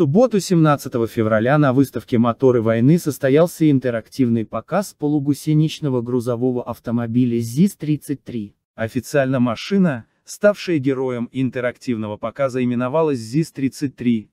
субботу 17 февраля на выставке «Моторы войны» состоялся интерактивный показ полугусеничного грузового автомобиля ЗИС-33. Официально машина, ставшая героем интерактивного показа, именовалась ЗИС-33.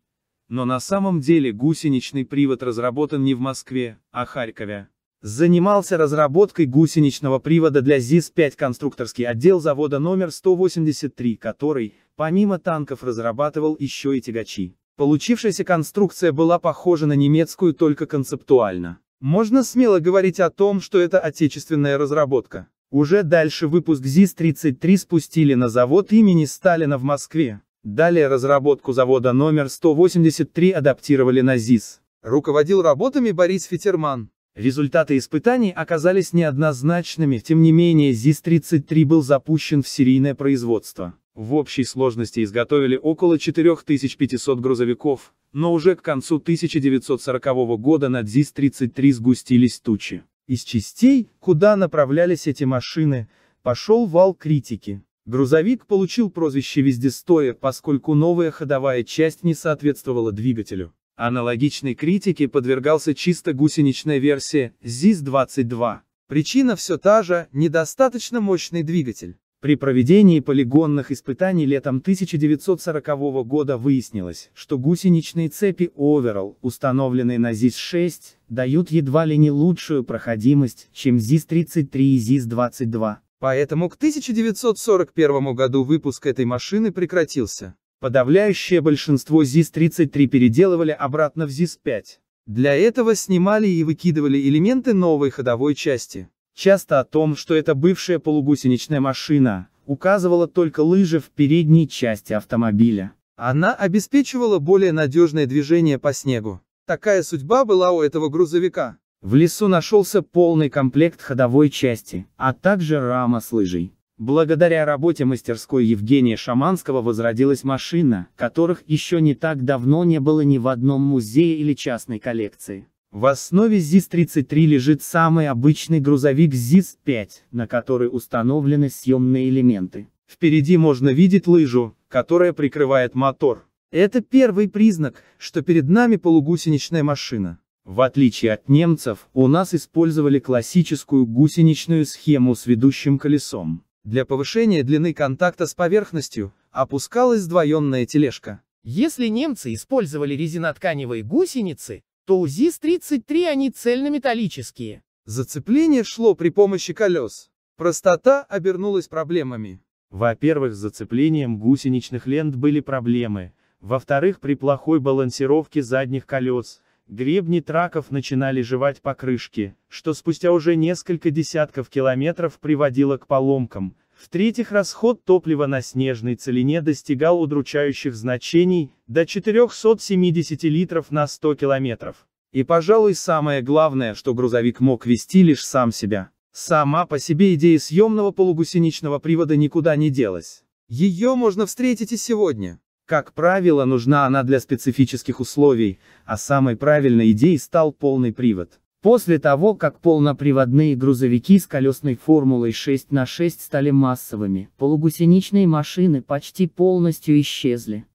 Но на самом деле гусеничный привод разработан не в Москве, а Харькове. Занимался разработкой гусеничного привода для ЗИС-5 конструкторский отдел завода номер 183, который, помимо танков разрабатывал еще и тягачи. Получившаяся конструкция была похожа на немецкую только концептуально. Можно смело говорить о том, что это отечественная разработка. Уже дальше выпуск ЗИС-33 спустили на завод имени Сталина в Москве. Далее разработку завода номер 183 адаптировали на ЗИС. Руководил работами Борис Фетерман. Результаты испытаний оказались неоднозначными, тем не менее ЗИС-33 был запущен в серийное производство. В общей сложности изготовили около 4500 грузовиков, но уже к концу 1940 года над зис 33 сгустились тучи. Из частей, куда направлялись эти машины, пошел вал критики. Грузовик получил прозвище «Вездестоя», поскольку новая ходовая часть не соответствовала двигателю. Аналогичной критике подвергался чисто гусеничная версия ЗИС-22. Причина все та же, недостаточно мощный двигатель. При проведении полигонных испытаний летом 1940 года выяснилось, что гусеничные цепи Overall, установленные на ЗИС-6, дают едва ли не лучшую проходимость, чем ЗИС-33 и ЗИС-22. Поэтому к 1941 году выпуск этой машины прекратился. Подавляющее большинство ЗИС-33 переделывали обратно в ЗИС-5. Для этого снимали и выкидывали элементы новой ходовой части. Часто о том, что это бывшая полугусеничная машина, указывала только лыжи в передней части автомобиля. Она обеспечивала более надежное движение по снегу. Такая судьба была у этого грузовика. В лесу нашелся полный комплект ходовой части, а также рама с лыжей. Благодаря работе мастерской Евгения Шаманского возродилась машина, которых еще не так давно не было ни в одном музее или частной коллекции. В основе ЗИС-33 лежит самый обычный грузовик ЗИС-5, на который установлены съемные элементы. Впереди можно видеть лыжу, которая прикрывает мотор. Это первый признак, что перед нами полугусеничная машина. В отличие от немцев, у нас использовали классическую гусеничную схему с ведущим колесом. Для повышения длины контакта с поверхностью опускалась сдвоенная тележка. Если немцы использовали резинотканевые гусеницы, то УЗИС-33 они цельнометаллические. Зацепление шло при помощи колес. Простота обернулась проблемами. Во-первых, с зацеплением гусеничных лент были проблемы. Во-вторых, при плохой балансировке задних колес, гребни траков начинали жевать покрышки, что спустя уже несколько десятков километров приводило к поломкам, в-третьих, расход топлива на снежной целине достигал удручающих значений, до 470 литров на 100 километров. И, пожалуй, самое главное, что грузовик мог вести лишь сам себя. Сама по себе идея съемного полугусеничного привода никуда не делась. Ее можно встретить и сегодня. Как правило, нужна она для специфических условий, а самой правильной идеей стал полный привод. После того, как полноприводные грузовики с колесной формулой 6 на 6 стали массовыми, полугусеничные машины почти полностью исчезли.